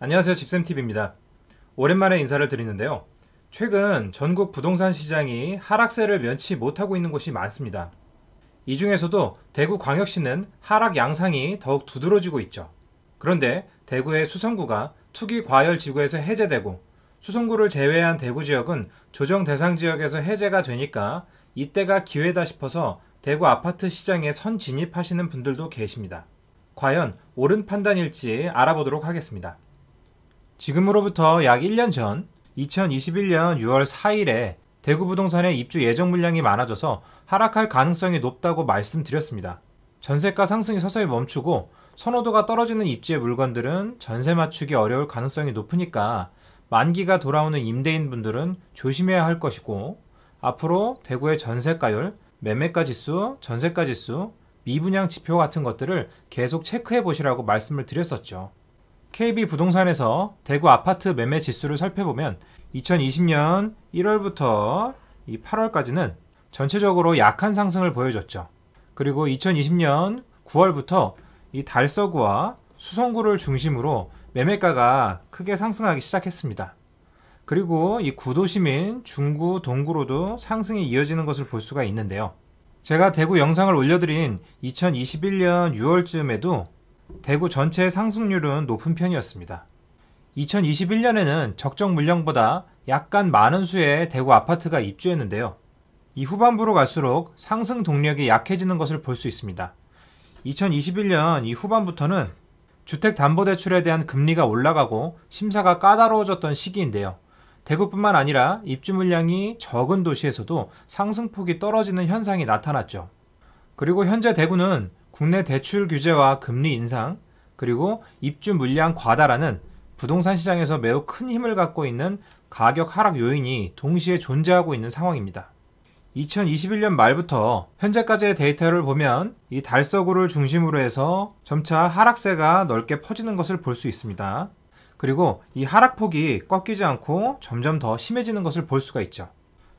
안녕하세요. 집쌤TV입니다. 오랜만에 인사를 드리는데요. 최근 전국 부동산 시장이 하락세를 면치 못하고 있는 곳이 많습니다. 이 중에서도 대구 광역시는 하락 양상이 더욱 두드러지고 있죠. 그런데 대구의 수성구가 투기 과열 지구에서 해제되고 수성구를 제외한 대구 지역은 조정 대상 지역에서 해제가 되니까 이때가 기회다 싶어서 대구 아파트 시장에 선 진입하시는 분들도 계십니다. 과연 옳은 판단일지 알아보도록 하겠습니다. 지금으로부터 약 1년 전 2021년 6월 4일에 대구 부동산의 입주 예정 물량이 많아져서 하락할 가능성이 높다고 말씀드렸습니다. 전세가 상승이 서서히 멈추고 선호도가 떨어지는 입지의 물건들은 전세 맞추기 어려울 가능성이 높으니까 만기가 돌아오는 임대인분들은 조심해야 할 것이고 앞으로 대구의 전세가율, 매매가 지수, 전세가 지수, 미분양 지표 같은 것들을 계속 체크해 보시라고 말씀을 드렸었죠. KB 부동산에서 대구 아파트 매매 지수를 살펴보면 2020년 1월부터 8월까지는 전체적으로 약한 상승을 보여줬죠. 그리고 2020년 9월부터 이 달서구와 수성구를 중심으로 매매가가 크게 상승하기 시작했습니다. 그리고 이 구도심인 중구, 동구로도 상승이 이어지는 것을 볼 수가 있는데요. 제가 대구 영상을 올려드린 2021년 6월쯤에도 대구 전체의 상승률은 높은 편이었습니다. 2021년에는 적정 물량보다 약간 많은 수의 대구 아파트가 입주했는데요. 이 후반부로 갈수록 상승 동력이 약해지는 것을 볼 수 있습니다. 2021년 이 후반부터는 주택담보대출에 대한 금리가 올라가고 심사가 까다로워졌던 시기인데요. 대구뿐만 아니라 입주 물량이 적은 도시에서도 상승폭이 떨어지는 현상이 나타났죠. 그리고 현재 대구는 국내 대출 규제와 금리 인상, 그리고 입주 물량 과다라는 부동산 시장에서 매우 큰 힘을 갖고 있는 가격 하락 요인이 동시에 존재하고 있는 상황입니다. 2021년 말부터 현재까지의 데이터를 보면 이 달서구를 중심으로 해서 점차 하락세가 넓게 퍼지는 것을 볼 수 있습니다. 그리고 이 하락폭이 꺾이지 않고 점점 더 심해지는 것을 볼 수가 있죠.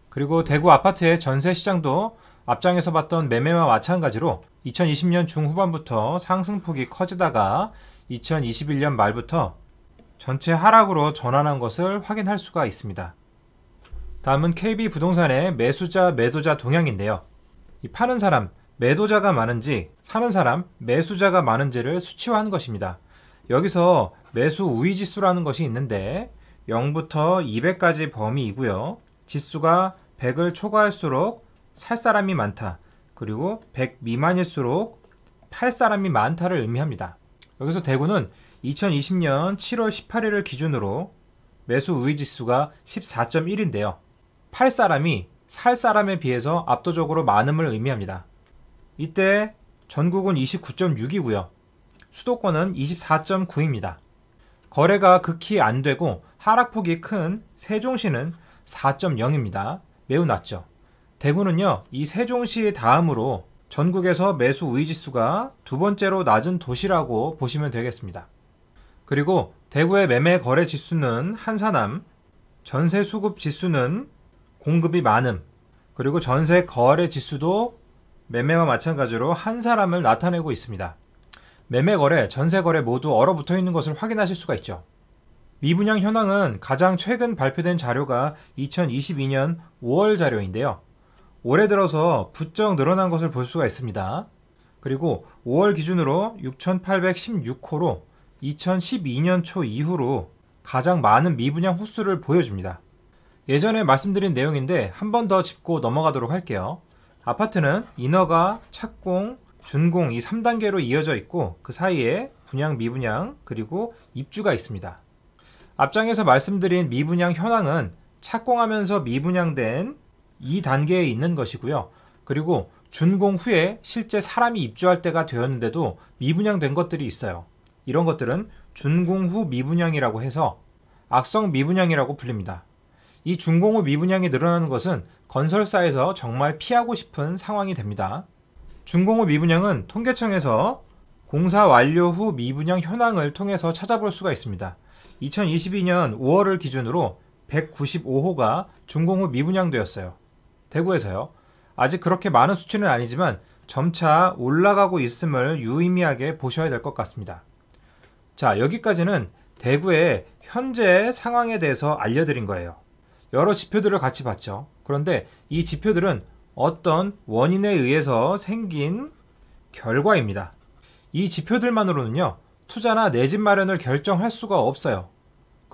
그리고 대구 아파트의 전세 시장도 앞장에서 봤던 매매와 마찬가지로 2020년 중후반부터 상승폭이 커지다가 2021년 말부터 전체 하락으로 전환한 것을 확인할 수가 있습니다. 다음은 KB 부동산의 매수자, 매도자 동향인데요. 파는 사람, 매도자가 많은지, 사는 사람, 매수자가 많은지를 수치화한 것입니다. 여기서 매수 우위 지수라는 것이 있는데 0부터 200까지 범위이고요. 지수가 100을 초과할수록 살 사람이 많다. 그리고 100 미만일수록 팔 사람이 많다를 의미합니다. 여기서 대구는 2020년 7월 18일을 기준으로 매수 우위 지수가 14.1인데요. 팔 사람이 살 사람에 비해서 압도적으로 많음을 의미합니다. 이때 전국은 29.6이고요. 수도권은 24.9입니다. 거래가 극히 안 되고 하락폭이 큰 세종시는 4.0입니다. 매우 낮죠. 대구는요, 이 세종시 다음으로 전국에서 매수 우위지수가 두 번째로 낮은 도시라고 보시면 되겠습니다. 그리고 대구의 매매 거래 지수는 한산함, 전세 수급 지수는 공급이 많음, 그리고 전세 거래 지수도 매매와 마찬가지로 한 사람을 나타내고 있습니다. 매매 거래, 전세 거래 모두 얼어붙어 있는 것을 확인하실 수가 있죠. 미분양 현황은 가장 최근 발표된 자료가 2022년 5월 자료인데요. 올해 들어서 부쩍 늘어난 것을 볼 수가 있습니다. 그리고 5월 기준으로 6,816호로 2012년 초 이후로 가장 많은 미분양 호수를 보여줍니다. 예전에 말씀드린 내용인데 한 번 더 짚고 넘어가도록 할게요. 아파트는 인허가, 착공, 준공 이 3단계로 이어져 있고 그 사이에 분양, 미분양, 그리고 입주가 있습니다. 앞장에서 말씀드린 미분양 현황은 착공하면서 미분양된 2단계에 있는 것이고요. 그리고 준공 후에 실제 사람이 입주할 때가 되었는데도 미분양된 것들이 있어요. 이런 것들은 준공 후 미분양이라고 해서 악성 미분양이라고 불립니다. 이 준공 후 미분양이 늘어나는 것은 건설사에서 정말 피하고 싶은 상황이 됩니다. 준공 후 미분양은 통계청에서 공사 완료 후 미분양 현황을 통해서 찾아볼 수가 있습니다. 2022년 5월을 기준으로 195호가 준공 후 미분양되었어요. 대구에서요. 아직 그렇게 많은 수치는 아니지만 점차 올라가고 있음을 유의미하게 보셔야 될 것 같습니다. 자, 여기까지는 대구의 현재 상황에 대해서 알려드린 거예요. 여러 지표들을 같이 봤죠. 그런데 이 지표들은 어떤 원인에 의해서 생긴 결과입니다. 이 지표들만으로는요, 투자나 내 집 마련을 결정할 수가 없어요.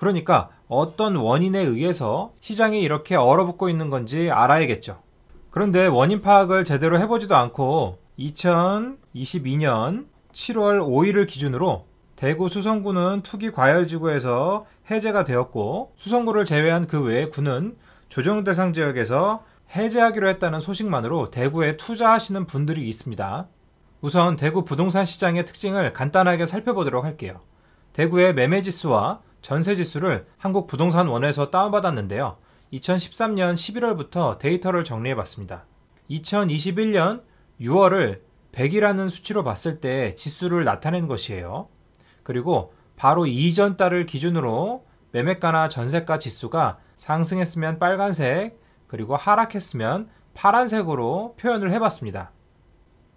그러니까 어떤 원인에 의해서 시장이 이렇게 얼어붙고 있는 건지 알아야겠죠. 그런데 원인 파악을 제대로 해보지도 않고 2022년 7월 5일을 기준으로 대구 수성구는 투기 과열지구에서 해제가 되었고 수성구를 제외한 그 외의 구는 조정 대상 지역에서 해제하기로 했다는 소식만으로 대구에 투자하시는 분들이 있습니다. 우선 대구 부동산 시장의 특징을 간단하게 살펴보도록 할게요. 대구의 매매지수와 전세 지수를 한국 부동산 원에서 다운받았는데요. 2013년 11월부터 데이터를 정리해 봤습니다. 2021년 6월을 100이라는 수치로 봤을 때 지수를 나타낸 것이에요. 그리고 바로 이전 달을 기준으로 매매가나 전세가 지수가 상승했으면 빨간색, 그리고 하락했으면 파란색으로 표현을 해봤습니다.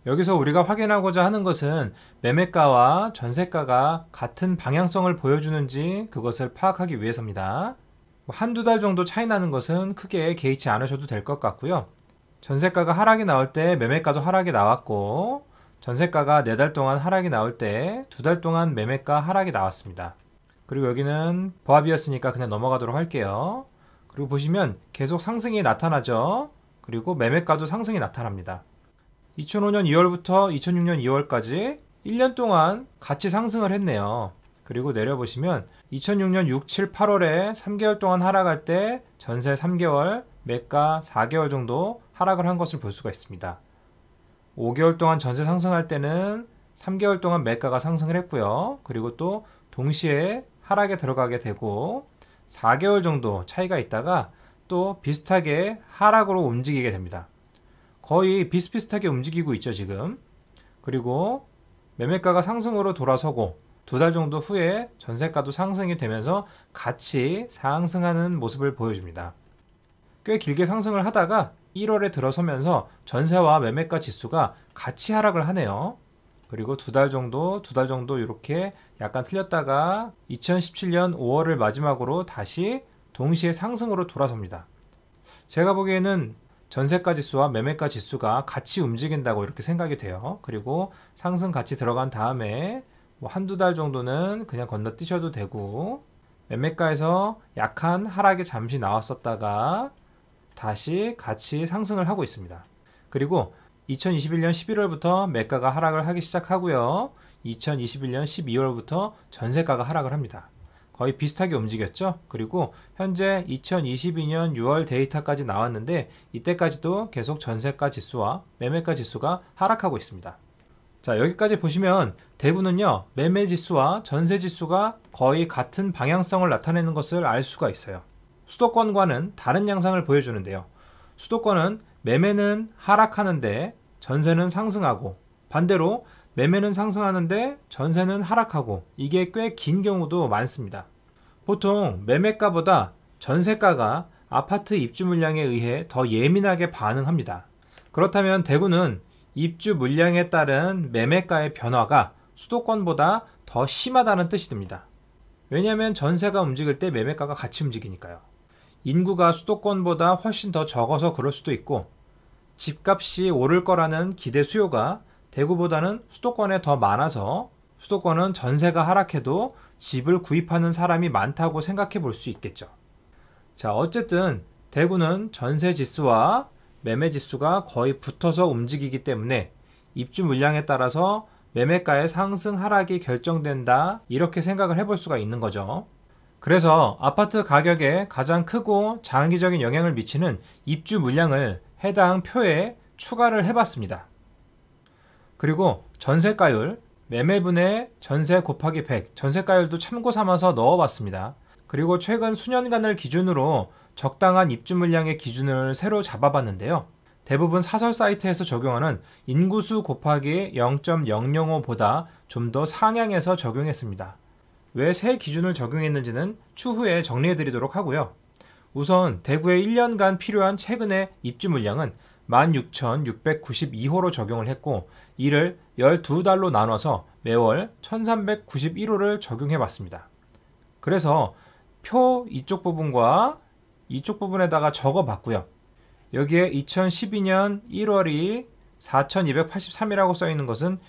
여기서 우리가 확인하고자 하는 것은 매매가와 전세가가 같은 방향성을 보여주는지 그것을 파악하기 위해서입니다. 한두 달 정도 차이 나는 것은 크게 개의치 않으셔도 될 것 같고요. 전세가가 하락이 나올 때 매매가도 하락이 나왔고 전세가가 네 달 동안 하락이 나올 때 두 달 동안 매매가 하락이 나왔습니다. 그리고 여기는 보합이었으니까 그냥 넘어가도록 할게요. 그리고 보시면 계속 상승이 나타나죠. 그리고 매매가도 상승이 나타납니다. 2005년 2월부터 2006년 2월까지 1년 동안 같이 상승을 했네요. 그리고 내려보시면 2006년 6, 7, 8월에 3개월 동안 하락할 때 전세 3개월, 매가 4개월 정도 하락을 한 것을 볼 수가 있습니다. 5개월 동안 전세 상승할 때는 3개월 동안 매가가 상승을 했고요. 그리고 또 동시에 하락에 들어가게 되고 4개월 정도 차이가 있다가 또 비슷하게 하락으로 움직이게 됩니다. 거의 비슷비슷하게 움직이고 있죠 지금 그리고 매매가가 상승으로 돌아서고 두 달 정도 후에 전세가도 상승이 되면서 같이 상승하는 모습을 보여줍니다 꽤 길게 상승을 하다가 1월에 들어서면서 전세와 매매가 지수가 같이 하락을 하네요 그리고 두 달 정도 두 달 정도 이렇게 약간 틀렸다가 2017년 5월을 마지막으로 다시 동시에 상승으로 돌아섭니다 제가 보기에는 전세가 지수와 매매가 지수가 같이 움직인다고 이렇게 생각이 돼요. 그리고 상승 같이 들어간 다음에 뭐 한두 달 정도는 그냥 건너뛰셔도 되고 매매가에서 약한 하락이 잠시 나왔었다가 다시 같이 상승을 하고 있습니다. 그리고 2021년 11월부터 매가가 하락을 하기 시작하고요. 2021년 12월부터 전세가가 하락을 합니다. 거의 비슷하게 움직였죠. 그리고 현재 2022년 6월 데이터까지 나왔는데 이때까지도 계속 전세가 지수와 매매가 지수가 하락하고 있습니다. 자 여기까지 보시면 대구는요 매매 지수와 전세 지수가 거의 같은 방향성을 나타내는 것을 알 수가 있어요. 수도권과는 다른 양상을 보여주는데요. 수도권은 매매는 하락하는데 전세는 상승하고 반대로 매매는 상승하는데 전세는 하락하고 이게 꽤 긴 경우도 많습니다. 보통 매매가보다 전세가가 아파트 입주 물량에 의해 더 예민하게 반응합니다. 그렇다면 대구는 입주 물량에 따른 매매가의 변화가 수도권보다 더 심하다는 뜻이 됩니다. 왜냐하면 전세가 움직일 때 매매가가 같이 움직이니까요. 인구가 수도권보다 훨씬 더 적어서 그럴 수도 있고 집값이 오를 거라는 기대 수요가 대구보다는 수도권에 더 많아서 수도권은 전세가 하락해도 집을 구입하는 사람이 많다고 생각해 볼 수 있겠죠. 자, 어쨌든 대구는 전세 지수와 매매 지수가 거의 붙어서 움직이기 때문에 입주 물량에 따라서 매매가의 상승 하락이 결정된다 이렇게 생각을 해 볼 수가 있는 거죠. 그래서 아파트 가격에 가장 크고 장기적인 영향을 미치는 입주 물량을 해당 표에 추가를 해봤습니다. 그리고 전세가율, 매매분의 전세 곱하기 100, 전세가율도 참고 삼아서 넣어봤습니다. 그리고 최근 수년간을 기준으로 적당한 입주 물량의 기준을 새로 잡아봤는데요. 대부분 사설 사이트에서 적용하는 인구수 곱하기 0.005보다 좀 더 상향해서 적용했습니다. 왜 새 기준을 적용했는지는 추후에 정리해드리도록 하고요. 우선 대구의 1년간 필요한 최근의 입주 물량은 16,692호로 적용을 했고 이를 12달로 나눠서 매월 1391호를 적용해 봤습니다. 그래서 표 이쪽 부분과 이쪽 부분에다가 적어 봤고요. 여기에 2012년 1월이 4283이라고 써 있는 것은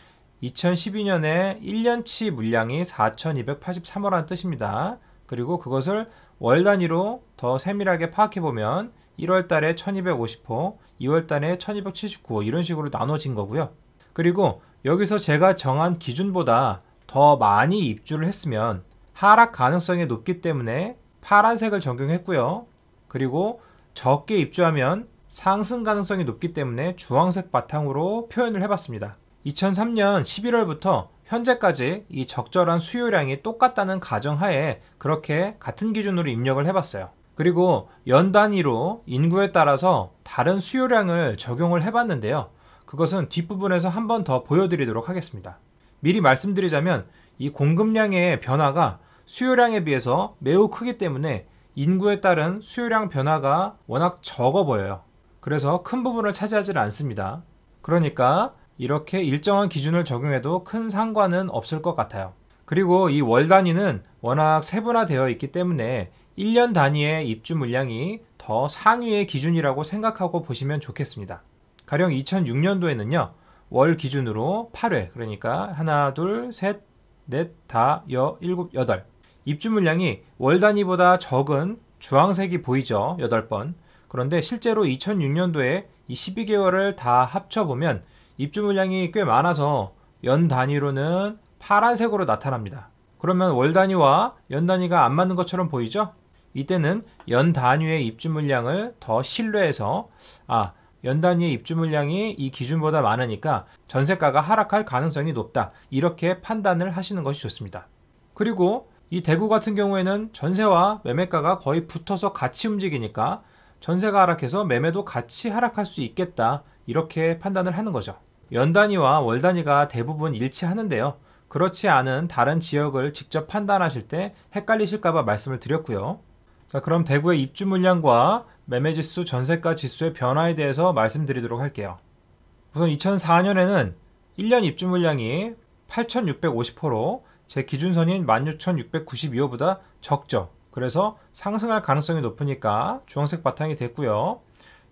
2012년에 1년치 물량이 4283호라는 뜻입니다. 그리고 그것을 월 단위로 더 세밀하게 파악해 보면 1월 달에 1250호, 2월달에 1279억 이런 식으로 나눠진 거고요. 그리고 여기서 제가 정한 기준보다 더 많이 입주를 했으면 하락 가능성이 높기 때문에 파란색을 적용했고요. 그리고 적게 입주하면 상승 가능성이 높기 때문에 주황색 바탕으로 표현을 해봤습니다. 2003년 11월부터 현재까지 이 적절한 수요량이 똑같다는 가정하에 그렇게 같은 기준으로 입력을 해봤어요. 그리고 연 단위로 인구에 따라서 다른 수요량을 적용을 해봤는데요. 그것은 뒷부분에서 한 번 더 보여드리도록 하겠습니다. 미리 말씀드리자면 이 공급량의 변화가 수요량에 비해서 매우 크기 때문에 인구에 따른 수요량 변화가 워낙 적어 보여요. 그래서 큰 부분을 차지하지는 않습니다. 그러니까 이렇게 일정한 기준을 적용해도 큰 상관은 없을 것 같아요. 그리고 이 월 단위는 워낙 세분화되어 있기 때문에 1년 단위의 입주 물량이 더 상위의 기준이라고 생각하고 보시면 좋겠습니다. 가령 2006년도에는요. 월 기준으로 8회 그러니까 하나 둘 셋 넷 다여 일곱 여덟 입주 물량이 월 단위보다 적은 주황색이 보이죠. 8번. 그런데 실제로 2006년도에 이 12개월을 다 합쳐보면 입주 물량이 꽤 많아서 연 단위로는 파란색으로 나타납니다. 그러면 월 단위와 연 단위가 안 맞는 것처럼 보이죠? 이때는 연 단위의 입주 물량을 더 신뢰해서 아, 연 단위의 입주 물량이 이 기준보다 많으니까 전세가가 하락할 가능성이 높다. 이렇게 판단을 하시는 것이 좋습니다. 그리고 이 대구 같은 경우에는 전세와 매매가가 거의 붙어서 같이 움직이니까 전세가 하락해서 매매도 같이 하락할 수 있겠다. 이렇게 판단을 하는 거죠. 연 단위와 월 단위가 대부분 일치하는데요. 그렇지 않은 다른 지역을 직접 판단하실 때 헷갈리실까봐 말씀을 드렸고요. 자, 그럼 대구의 입주 물량과 매매 지수, 전세가 지수의 변화에 대해서 말씀드리도록 할게요. 우선 2004년에는 1년 입주 물량이 8,650호로 제 기준선인 16,692호보다 적죠. 그래서 상승할 가능성이 높으니까 주황색 바탕이 됐고요.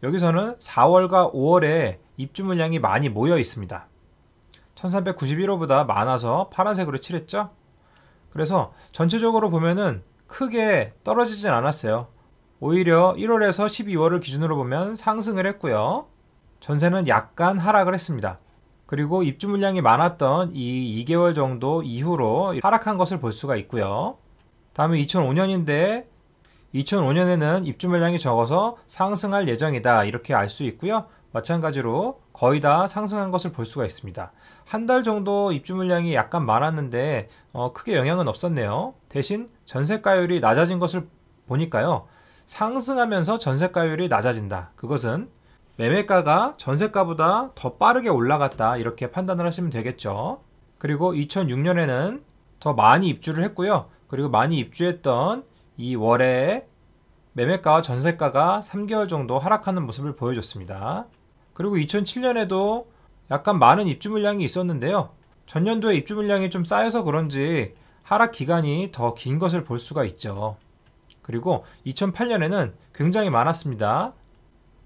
여기서는 4월과 5월에 입주 물량이 많이 모여 있습니다. 1391호보다 많아서 파란색으로 칠했죠. 그래서 전체적으로 보면은 크게 떨어지진 않았어요. 오히려 1월에서 12월을 기준으로 보면 상승을 했고요. 전세는 약간 하락을 했습니다. 그리고 입주 물량이 많았던 이 2개월 정도 이후로 하락한 것을 볼 수가 있고요. 다음에 2005년인데 2005년에는 입주 물량이 적어서 상승할 예정이다 이렇게 알 수 있고요. 마찬가지로 거의 다 상승한 것을 볼 수가 있습니다. 한 달 정도 입주 물량이 약간 많았는데 어, 크게 영향은 없었네요. 대신 전세가율이 낮아진 것을 보니까요. 상승하면서 전세가율이 낮아진다. 그것은 매매가가 전세가보다 더 빠르게 올라갔다. 이렇게 판단을 하시면 되겠죠. 그리고 2006년에는 더 많이 입주를 했고요. 그리고 많이 입주했던 이 월에 매매가와 전세가가 3개월 정도 하락하는 모습을 보여줬습니다. 그리고 2007년에도 약간 많은 입주 물량이 있었는데요. 전년도에 입주 물량이 좀 쌓여서 그런지 하락 기간이 더 긴 것을 볼 수가 있죠. 그리고 2008년에는 굉장히 많았습니다.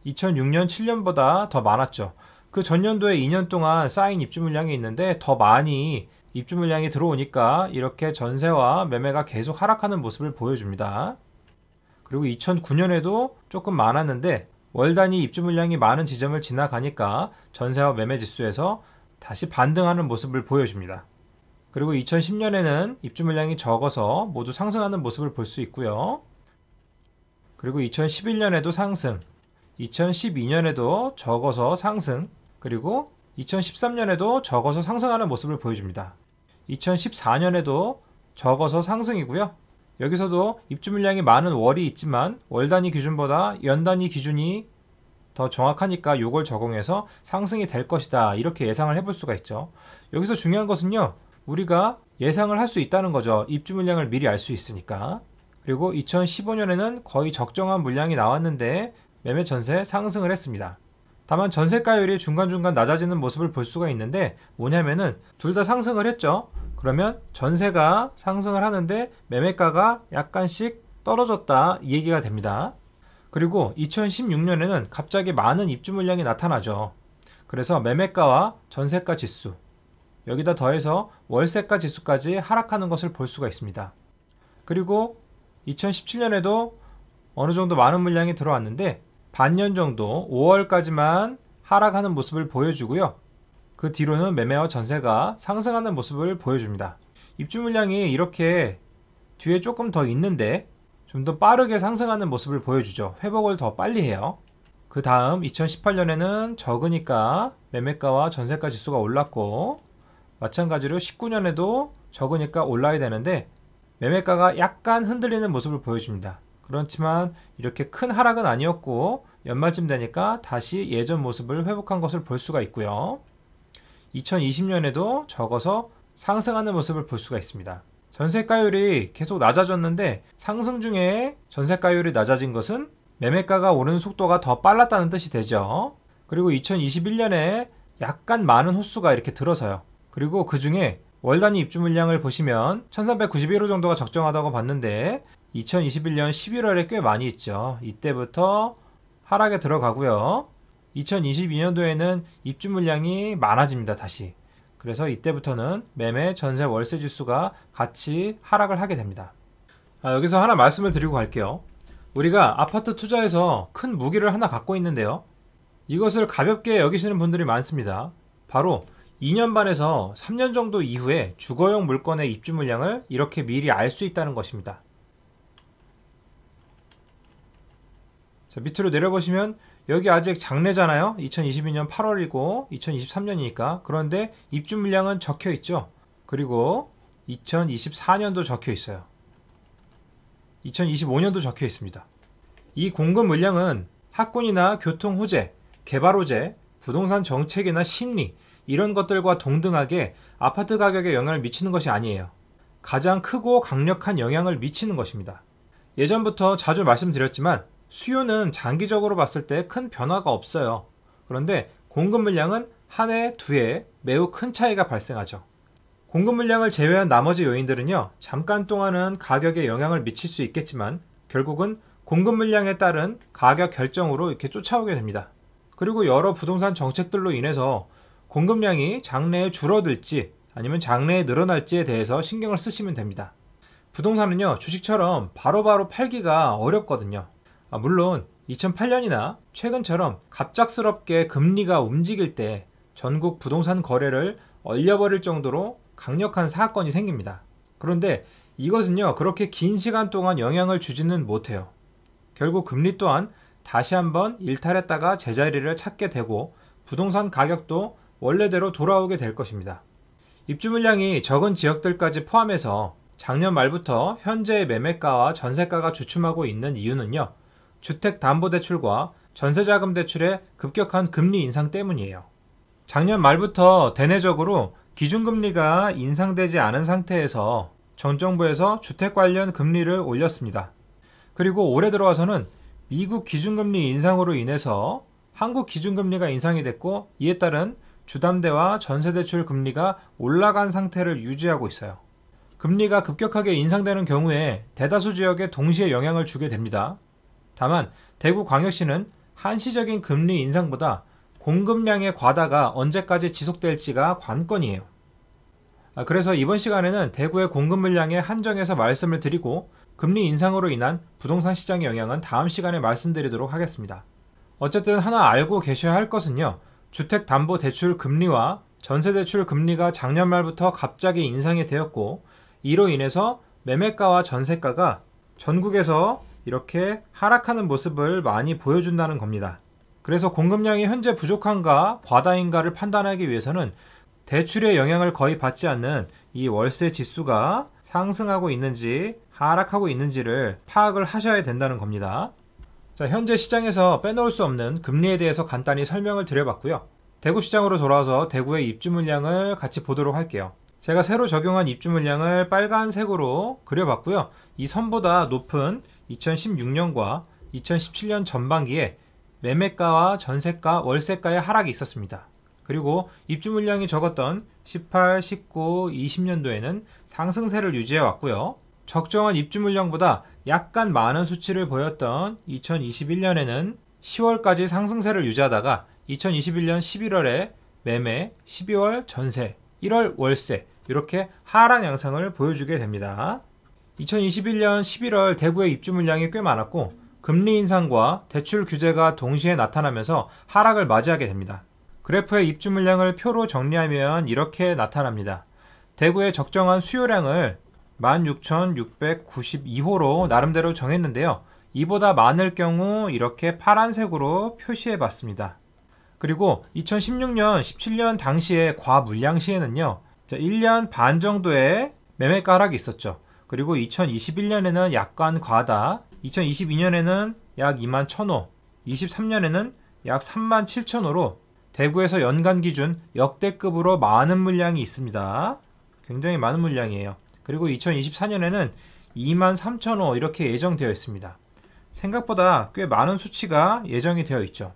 2006년, 7년보다 더 많았죠. 그 전년도에 2년 동안 쌓인 입주 물량이 있는데 더 많이 입주 물량이 들어오니까 이렇게 전세와 매매가 계속 하락하는 모습을 보여줍니다. 그리고 2009년에도 조금 많았는데 월 단위 입주 물량이 많은 지점을 지나가니까 전세와 매매 지수에서 다시 반등하는 모습을 보여줍니다. 그리고 2010년에는 입주 물량이 적어서 모두 상승하는 모습을 볼 수 있고요. 그리고 2011년에도 상승, 2012년에도 적어서 상승, 그리고 2013년에도 적어서 상승하는 모습을 보여줍니다. 2014년에도 적어서 상승이고요. 여기서도 입주 물량이 많은 월이 있지만 월 단위 기준보다 연 단위 기준이 더 정확하니까 이걸 적용해서 상승이 될 것이다 이렇게 예상을 해볼 수가 있죠. 여기서 중요한 것은요. 우리가 예상을 할 수 있다는 거죠. 입주 물량을 미리 알 수 있으니까. 그리고 2015년에는 거의 적정한 물량이 나왔는데 매매 전세 상승을 했습니다. 다만 전세가율이 중간중간 낮아지는 모습을 볼 수가 있는데 뭐냐면은 둘 다 상승을 했죠. 그러면 전세가 상승을 하는데 매매가가 약간씩 떨어졌다 이 얘기가 됩니다. 그리고 2016년에는 갑자기 많은 입주 물량이 나타나죠. 그래서 매매가와 전세가 지수 여기다 더해서 월세가 지수까지 하락하는 것을 볼 수가 있습니다. 그리고 2017년에도 어느 정도 많은 물량이 들어왔는데 반년 정도 5월까지만 하락하는 모습을 보여주고요. 그 뒤로는 매매와 전세가 상승하는 모습을 보여줍니다. 입주 물량이 이렇게 뒤에 조금 더 있는데 좀 더 빠르게 상승하는 모습을 보여주죠. 회복을 더 빨리 해요. 그 다음 2018년에는 적으니까 매매가와 전세가 지수가 올랐고 마찬가지로 19년에도 적으니까 올라야 되는데 매매가가 약간 흔들리는 모습을 보여줍니다. 그렇지만 이렇게 큰 하락은 아니었고 연말쯤 되니까 다시 예전 모습을 회복한 것을 볼 수가 있고요. 2020년에도 적어서 상승하는 모습을 볼 수가 있습니다. 전세가율이 계속 낮아졌는데 상승 중에 전세가율이 낮아진 것은 매매가가 오르는 속도가 더 빨랐다는 뜻이 되죠. 그리고 2021년에 약간 많은 호수가 이렇게 들어서요. 그리고 그 중에 월 단위 입주 물량을 보시면 1391호 정도가 적정하다고 봤는데 2021년 11월에 꽤 많이 있죠. 이때부터 하락에 들어가고요. 2022년도에는 입주 물량이 많아집니다. 다시. 그래서 이때부터는 매매, 전세, 월세 지수가 같이 하락을 하게 됩니다. 아, 여기서 하나 말씀을 드리고 갈게요. 우리가 아파트 투자에서 큰 무기를 하나 갖고 있는데요. 이것을 가볍게 여기시는 분들이 많습니다. 바로 2년 반에서 3년 정도 이후에 주거용 물건의 입주 물량을 이렇게 미리 알 수 있다는 것입니다. 자, 밑으로 내려보시면 여기 아직 장례잖아요. 2022년 8월이고 2023년이니까 그런데 입주 물량은 적혀 있죠. 그리고 2024년도 적혀 있어요. 2025년도 적혀 있습니다. 이 공급 물량은 학군이나 교통 호재, 개발 호재, 부동산 정책이나 심리, 이런 것들과 동등하게 아파트 가격에 영향을 미치는 것이 아니에요. 가장 크고 강력한 영향을 미치는 것입니다. 예전부터 자주 말씀드렸지만 수요는 장기적으로 봤을 때 큰 변화가 없어요. 그런데 공급 물량은 한 해, 두 해에 매우 큰 차이가 발생하죠. 공급 물량을 제외한 나머지 요인들은요, 잠깐 동안은 가격에 영향을 미칠 수 있겠지만 결국은 공급 물량에 따른 가격 결정으로 이렇게 쫓아오게 됩니다. 그리고 여러 부동산 정책들로 인해서 공급량이 장래에 줄어들지 아니면 장래에 늘어날지에 대해서 신경을 쓰시면 됩니다. 부동산은요, 주식처럼 바로바로 바로 팔기가 어렵거든요. 아, 물론 2008년이나 최근처럼 갑작스럽게 금리가 움직일 때 전국 부동산 거래를 얼려버릴 정도로 강력한 사건이 생깁니다. 그런데 이것은요, 그렇게 긴 시간 동안 영향을 주지는 못해요. 결국 금리 또한 다시 한번 일탈했다가 제자리를 찾게 되고 부동산 가격도 원래대로 돌아오게 될 것입니다. 입주 물량이 적은 지역들까지 포함해서 작년 말부터 현재의 매매가와 전세가가 주춤하고 있는 이유는요. 주택담보대출과 전세자금대출의 급격한 금리 인상 때문이에요. 작년 말부터 대내적으로 기준금리가 인상되지 않은 상태에서 전정부에서 주택 관련 금리를 올렸습니다. 그리고 올해 들어와서는 미국 기준금리 인상으로 인해서 한국 기준금리가 인상이 됐고 이에 따른 주담대와 전세대출 금리가 올라간 상태를 유지하고 있어요. 금리가 급격하게 인상되는 경우에 대다수 지역에 동시에 영향을 주게 됩니다. 다만 대구 광역시는 한시적인 금리 인상보다 공급량의 과다가 언제까지 지속될지가 관건이에요. 아, 그래서 이번 시간에는 대구의 공급 물량의 한정에서 말씀을 드리고 금리 인상으로 인한 부동산 시장의 영향은 다음 시간에 말씀드리도록 하겠습니다. 어쨌든 하나 알고 계셔야 할 것은요. 주택담보대출 금리와 전세대출 금리가 작년 말부터 갑자기 인상이 되었고 이로 인해서 매매가와 전세가가 전국에서 이렇게 하락하는 모습을 많이 보여준다는 겁니다. 그래서 공급량이 현재 부족한가 과다인가를 판단하기 위해서는 대출의 영향을 거의 받지 않는 이 월세 지수가 상승하고 있는지 하락하고 있는지를 파악을 하셔야 된다는 겁니다. 자, 현재 시장에서 빼놓을 수 없는 금리에 대해서 간단히 설명을 드려봤고요. 대구 시장으로 돌아와서 대구의 입주 물량을 같이 보도록 할게요. 제가 새로 적용한 입주 물량을 빨간색으로 그려봤고요. 이 선보다 높은 2016년과 2017년 전반기에 매매가와 전세가, 월세가의 하락이 있었습니다. 그리고 입주 물량이 적었던 18, 19, 20년도에는 상승세를 유지해 왔고요. 적정한 입주 물량보다 약간 많은 수치를 보였던 2021년에는 10월까지 상승세를 유지하다가 2021년 11월에 매매, 12월 전세, 1월 월세 이렇게 하락 양상을 보여주게 됩니다. 2021년 11월 대구의 입주 물량이 꽤 많았고 금리 인상과 대출 규제가 동시에 나타나면서 하락을 맞이하게 됩니다. 그래프의 입주 물량을 표로 정리하면 이렇게 나타납니다. 대구의 적정한 수요량을 16,692호로 나름대로 정했는데요. 이보다 많을 경우 이렇게 파란색으로 표시해 봤습니다. 그리고 2016년, 17년 당시의 과물량 시에는요. 1년 반 정도의 매매 가락이 있었죠. 그리고 2021년에는 약간 과다, 2022년에는 약 2만 1 0호 23년에는 약 3만 7 0호로 대구에서 연간 기준 역대급으로 많은 물량이 있습니다. 굉장히 많은 물량이에요. 그리고 2024년에는 2만 3천 호 이렇게 예정되어 있습니다. 생각보다 꽤 많은 수치가 예정이 되어 있죠.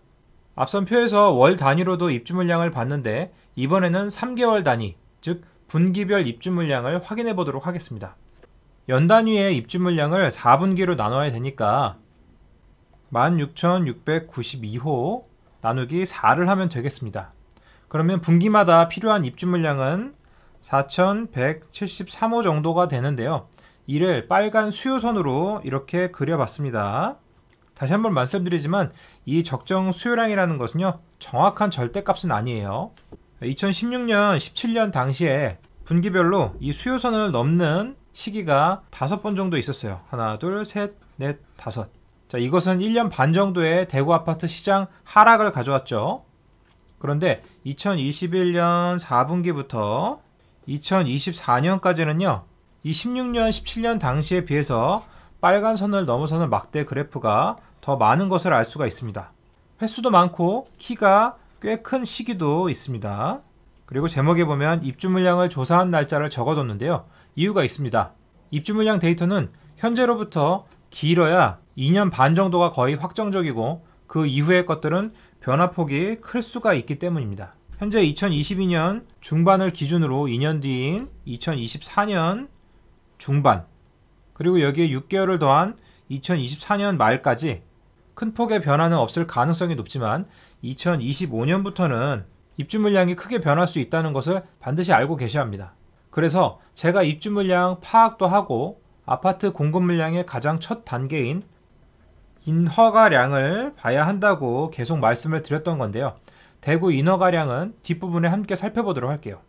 앞선 표에서 월 단위로도 입주 물량을 봤는데 이번에는 3개월 단위, 즉 분기별 입주 물량을 확인해 보도록 하겠습니다. 연 단위의 입주 물량을 4분기로 나눠야 되니까 16,692호 나누기 4를 하면 되겠습니다. 그러면 분기마다 필요한 입주 물량은 4173호 정도가 되는데요. 이를 빨간 수요선으로 이렇게 그려봤습니다. 다시 한번 말씀드리지만 이 적정 수요량이라는 것은요. 정확한 절대값은 아니에요. 2016년, 17년 당시에 분기별로 이 수요선을 넘는 시기가 다섯 번 정도 있었어요. 하나, 둘, 셋, 넷, 다섯. 자, 이것은 1년 반 정도의 대구 아파트 시장 하락을 가져왔죠. 그런데 2021년 4분기부터 2024년까지는요. 이 16년, 17년 당시에 비해서 빨간 선을 넘어서는 막대 그래프가 더 많은 것을 알 수가 있습니다. 횟수도 많고 키가 꽤 큰 시기도 있습니다. 그리고 제목에 보면 입주 물량을 조사한 날짜를 적어뒀는데요. 이유가 있습니다. 입주 물량 데이터는 현재로부터 길어야 2년 반 정도가 거의 확정적이고 그 이후의 것들은 변화폭이 클 수가 있기 때문입니다. 현재 2022년 중반을 기준으로 2년 뒤인 2024년 중반 그리고 여기에 6개월을 더한 2024년 말까지 큰 폭의 변화는 없을 가능성이 높지만 2025년부터는 입주 물량이 크게 변할 수 있다는 것을 반드시 알고 계셔야 합니다. 그래서 제가 입주 물량 파악도 하고 아파트 공급 물량의 가장 첫 단계인 인허가량을 봐야 한다고 계속 말씀을 드렸던 건데요. 대구 인허가량은 뒷부분에 함께 살펴보도록 할게요.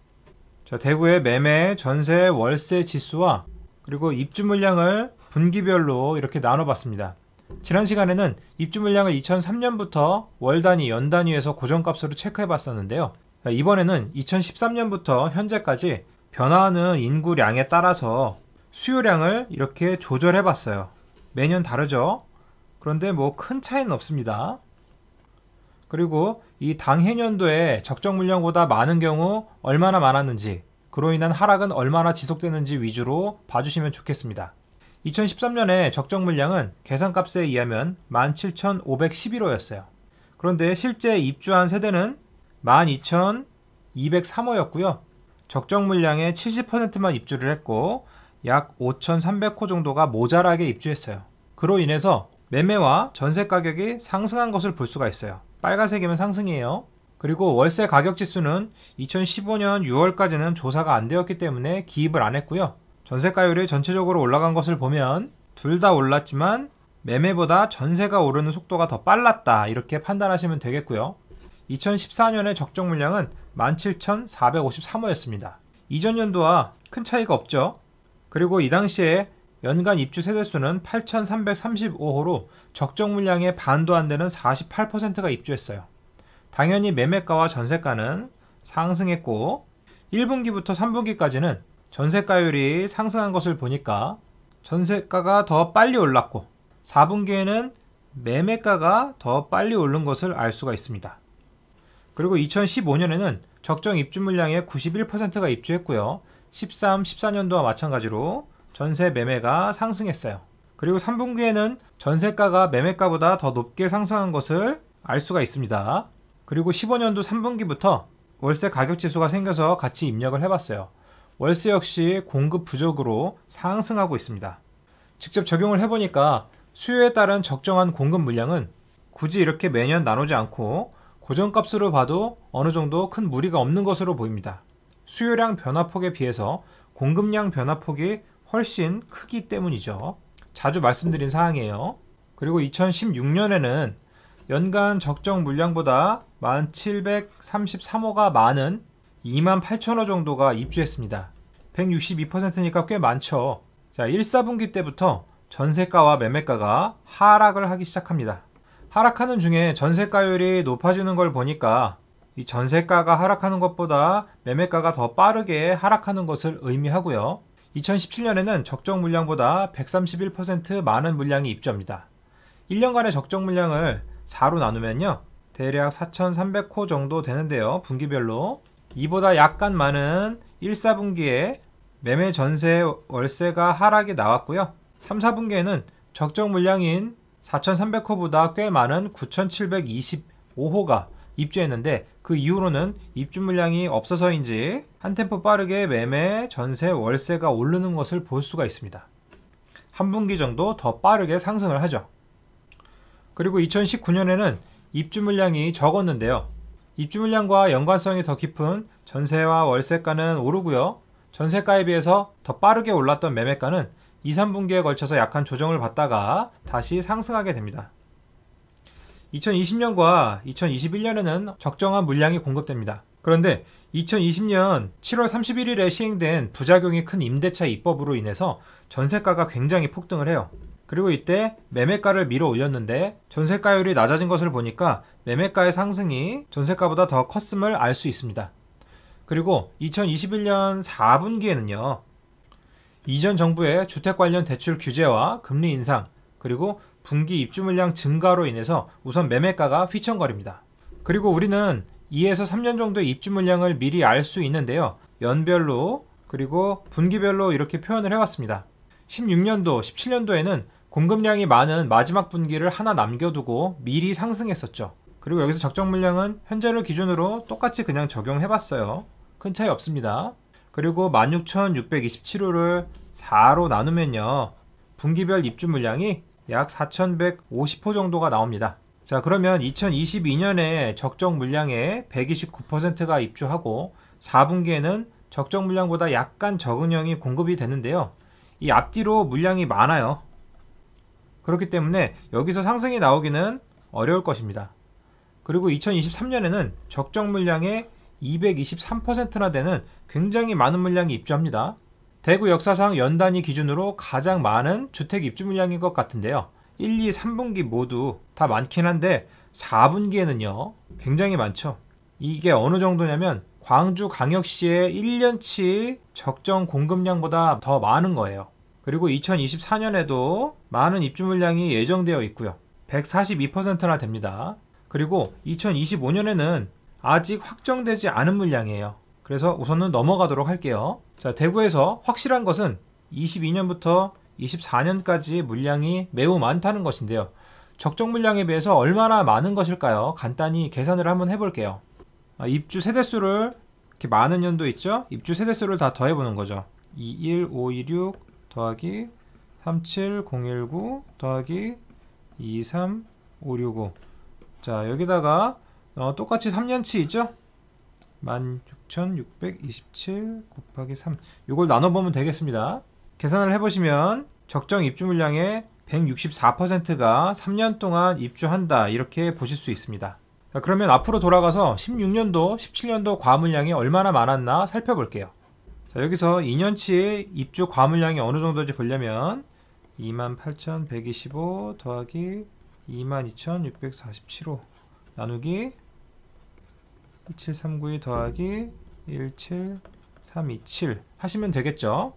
자, 대구의 매매, 전세, 월세 지수와 그리고 입주 물량을 분기별로 이렇게 나눠봤습니다. 지난 시간에는 입주 물량을 2003년부터 월 단위, 연 단위에서 고정값으로 체크해 봤었는데요. 이번에는 2013년부터 현재까지 변화하는 인구량에 따라서 수요량을 이렇게 조절해 봤어요. 매년 다르죠? 그런데 뭐 큰 차이는 없습니다. 그리고 이 당해년도에 적정 물량보다 많은 경우 얼마나 많았는지 그로 인한 하락은 얼마나 지속되는지 위주로 봐주시면 좋겠습니다. 2013년에 적정 물량은 계산값에 의하면 17,511호였어요. 그런데 실제 입주한 세대는 12,203호였고요. 적정 물량의 70%만 입주를 했고 약 5,300호 정도가 모자라게 입주했어요. 그로 인해서 매매와 전세 가격이 상승한 것을 볼 수가 있어요. 빨간색이면 상승이에요. 그리고 월세 가격지수는 2015년 6월까지는 조사가 안 되었기 때문에 기입을 안 했고요. 전세가율이 전체적으로 올라간 것을 보면 둘 다 올랐지만 매매보다 전세가 오르는 속도가 더 빨랐다 이렇게 판단하시면 되겠고요. 2014년의 적정 물량은 17,453호였습니다. 이전 연도와 큰 차이가 없죠. 그리고 이 당시에 연간 입주 세대수는 8,335호로 적정 물량의 반도 안 되는 48%가 입주했어요. 당연히 매매가와 전세가는 상승했고 1분기부터 3분기까지는 전세가율이 상승한 것을 보니까 전세가가 더 빨리 올랐고 4분기에는 매매가가 더 빨리 오른 것을 알 수가 있습니다. 그리고 2015년에는 적정 입주 물량의 91%가 입주했고요. 13, 14년도와 마찬가지로 전세 매매가 상승했어요. 그리고 3분기에는 전세가가 매매가보다 더 높게 상승한 것을 알 수가 있습니다. 그리고 15년도 3분기부터 월세 가격 지수가 생겨서 같이 입력을 해봤어요. 월세 역시 공급 부족으로 상승하고 있습니다. 직접 적용을 해보니까 수요에 따른 적정한 공급 물량은 굳이 이렇게 매년 나누지 않고 고정값으로 봐도 어느 정도 큰 무리가 없는 것으로 보입니다. 수요량 변화폭에 비해서 공급량 변화폭이 훨씬 크기 때문이죠. 자주 말씀드린 사항이에요. 그리고 2016년에는 연간 적정 물량보다 1733호가 많은 28,000호 정도가 입주했습니다. 162%니까 꽤 많죠. 자, 1, 4분기 때부터 전세가와 매매가가 하락을 하기 시작합니다. 하락하는 중에 전세가율이 높아지는 걸 보니까 이 전세가가 하락하는 것보다 매매가가 더 빠르게 하락하는 것을 의미하고요. 2017년에는 적정 물량보다 131% 많은 물량이 입주합니다. 1년간의 적정 물량을 4로 나누면요. 대략 4,300호 정도 되는데요. 분기별로 이보다 약간 많은 1, 4분기에 매매 전세 월세가 하락이 나왔고요. 3, 4분기에는 적정 물량인 4,300호보다 꽤 많은 9,725호가 입주했는데 그 이후로는 입주 물량이 없어서인지 한 템포 빠르게 매매, 전세, 월세가 오르는 것을 볼 수가 있습니다. 한 분기 정도 더 빠르게 상승을 하죠. 그리고 2019년에는 입주 물량이 적었는데요. 입주 물량과 연관성이 더 깊은 전세와 월세가는 오르고요. 전세가에 비해서 더 빠르게 올랐던 매매가는 2, 3분기에 걸쳐서 약한 조정을 받다가 다시 상승하게 됩니다. 2020년과 2021년에는 적정한 물량이 공급됩니다. 그런데 2020년 7월 31일에 시행된 부작용이 큰 임대차 입법으로 인해서 전세가가 굉장히 폭등을 해요. 그리고 이때 매매가를 밀어 올렸는데 전세가율이 낮아진 것을 보니까 매매가의 상승이 전세가보다 더 컸음을 알 수 있습니다. 그리고 2021년 4분기에는요. 이전 정부의 주택 관련 대출 규제와 금리 인상 그리고 분기 입주 물량 증가로 인해서 우선 매매가가 휘청거립니다. 그리고 우리는 2에서 3년 정도의 입주 물량을 미리 알 수 있는데요. 연별로 그리고 분기별로 이렇게 표현을 해왔습니다. 16년도, 17년도에는 공급량이 많은 마지막 분기를 하나 남겨두고 미리 상승했었죠. 그리고 여기서 적정 물량은 현재를 기준으로 똑같이 그냥 적용해봤어요. 큰 차이 없습니다. 그리고 16,627호를 4로 나누면요. 분기별 입주 물량이 약 4,150호 정도가 나옵니다. 자, 그러면 2022년에 적정 물량의 129%가 입주하고 4분기에는 적정 물량보다 약간 적은형이 공급이 되는데요. 이 앞뒤로 물량이 많아요. 그렇기 때문에 여기서 상승이 나오기는 어려울 것입니다. 그리고 2023년에는 적정 물량의 223%나 되는 굉장히 많은 물량이 입주합니다. 대구 역사상 연단위 기준으로 가장 많은 주택 입주 물량인 것 같은데요. 1, 2, 3분기 모두 다 많긴 한데 4분기에는요 굉장히 많죠 이게 어느 정도냐면 광주 광역시의 1년치 적정 공급량보다 더 많은 거예요 그리고 2024년에도 많은 입주 물량이 예정되어 있고요 142%나 됩니다 그리고 2025년에는 아직 확정되지 않은 물량이에요 그래서 우선은 넘어가도록 할게요 자 대구에서 확실한 것은 22년부터 2 4년까지 물량이 매우 많다는 것인데요. 적정 물량에 비해서 얼마나 많은 것일까요? 간단히 계산을 한번 해볼게요. 아, 입주 세대수를 이렇게 많은 년도 있죠? 입주 세대수를 다 더해보는 거죠. 2 1 5 1 6 더하기 37019 더하기 23565 자, 여기다가 어, 똑같이 3년치 있죠? 16,627 곱하기 3 이걸 나눠보면 되겠습니다. 계산을 해보시면 적정 입주 물량의 164%가 3년 동안 입주한다 이렇게 보실 수 있습니다. 그러면 앞으로 돌아가서 16년도, 17년도 과물량이 얼마나 많았나 살펴볼게요. 자, 여기서 2년치 입주 과물량이 어느 정도인지 보려면 28,125 더하기 22,647호 나누기 17392 더하기 17327 하시면 되겠죠.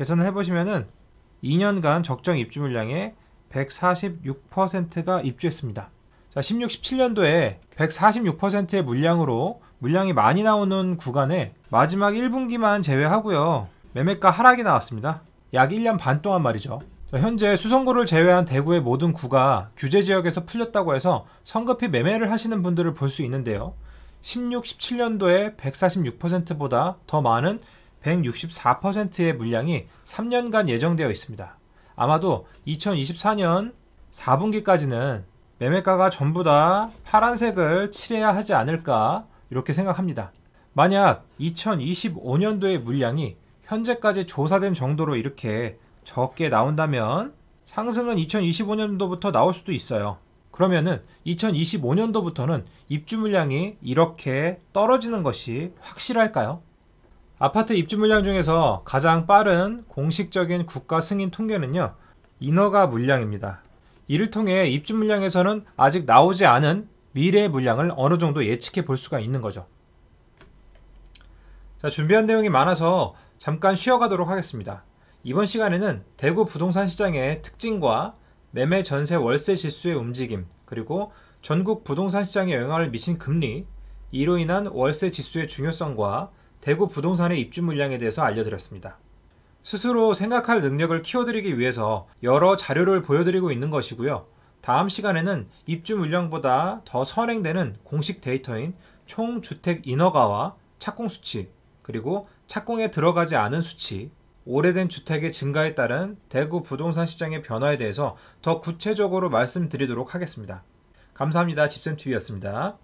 계산을 해보시면은 2년간 적정 입주 물량의 146%가 입주했습니다. 자, 16, 17년도에 146%의 물량으로 물량이 많이 나오는 구간에 마지막 1분기만 제외하고요. 매매가 하락이 나왔습니다. 약 1년 반 동안 말이죠. 자, 현재 수성구를 제외한 대구의 모든 구가 규제 지역에서 풀렸다고 해서 성급히 매매를 하시는 분들을 볼 수 있는데요. 16, 17년도에 146%보다 더 많은 164%의 물량이 3년간 예정되어 있습니다. 아마도 2024년 4분기까지는 매매가가 전부 다 파란색을 칠해야 하지 않을까 이렇게 생각합니다. 만약 2025년도의 물량이 현재까지 조사된 정도로 이렇게 적게 나온다면 상승은 2025년도부터 나올 수도 있어요. 그러면은 2025년도부터는 입주 물량이 이렇게 떨어지는 것이 확실할까요? 아파트 입주 물량 중에서 가장 빠른 공식적인 국가 승인 통계는요. 인허가 물량입니다. 이를 통해 입주 물량에서는 아직 나오지 않은 미래 물량을 어느 정도 예측해 볼 수가 있는 거죠. 자, 준비한 내용이 많아서 잠깐 쉬어가도록 하겠습니다. 이번 시간에는 대구 부동산 시장의 특징과 매매 전세 월세 지수의 움직임, 그리고 전국 부동산 시장에 영향을 미친 금리, 이로 인한 월세 지수의 중요성과 대구 부동산의 입주 물량에 대해서 알려드렸습니다. 스스로 생각할 능력을 키워드리기 위해서 여러 자료를 보여드리고 있는 것이고요. 다음 시간에는 입주 물량보다 더 선행되는 공식 데이터인 총 주택 인허가와 착공 수치, 그리고 착공에 들어가지 않은 수치, 오래된 주택의 증가에 따른 대구 부동산 시장의 변화에 대해서 더 구체적으로 말씀드리도록 하겠습니다. 감사합니다. 집쌤TV였습니다.